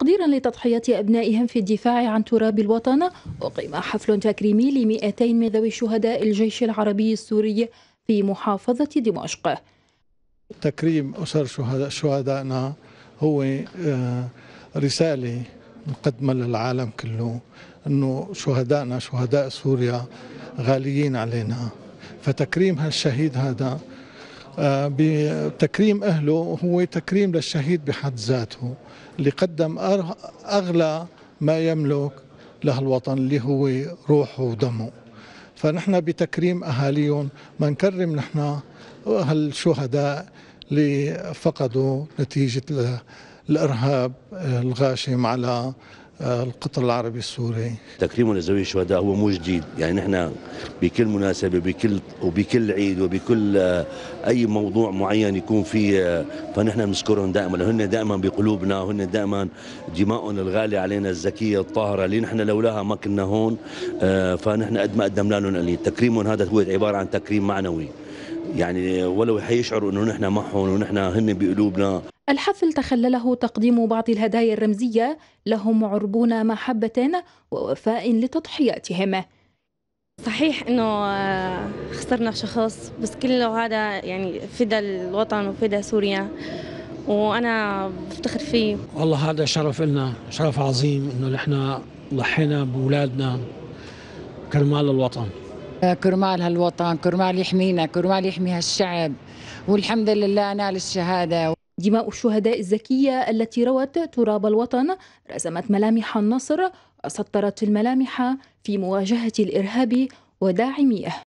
تقديرا لتضحية أبنائهم في الدفاع عن تراب الوطن أقيم حفل تكريمي ل 200 من ذوي شهداء الجيش العربي السوري في محافظة دمشق تكريم أسر شهداء شهدائنا هو آه، رسالة مقدمة للعالم كله أنه شهدائنا شهداء سوريا غاليين علينا فتكريم هالشهيد هذا آه، بتكريم أهله هو تكريم للشهيد بحد ذاته اللي قدم أغلى ما يملك لهالوطن اللي هو روحه ودمه فنحن بتكريم أهاليهم نكرم نحن هالشهداء اللي فقدوا نتيجة الإرهاب الغاشم على آه، القطر العربي السوري تكريم لذوي الشهداء هو مو جديد يعني نحن بكل مناسبة بكل وبكل عيد وبكل آه، أي موضوع معين يكون فيه آه، فنحن بنذكرهم دائما هن دائما بقلوبنا هن دائما دمائهم الغالية علينا الزكية الطاهرة اللي نحن لولاها ما كنا هون فنحن قد ما قدمنا لهم قليل تكريمهم هذا هو عبارة عن تكريم معنوي يعني ولو حيشعروا انه نحن معهم ونحن هن بقلوبنا الحفل تخلله تقديم بعض الهدايا الرمزية لهم عربون محبة ووفاء لتضحياتهم صحيح انه آه، خسرنا شخص بس كله هذا يعني فدا الوطن وفدا سوريا وانا بفتخر فيه والله هذا شرف لنا شرف عظيم انه نحن ضحينا باولادنا كرمال الوطن كرمال هالوطن كرمال يحمينا كرمال يحمي هالشعب والحمد لله نال الشهاده دماء الشهداء الزكية التي روت تراب الوطن رسمت ملامح النصر وسطرت الملامح في مواجهة الإرهاب وداعميه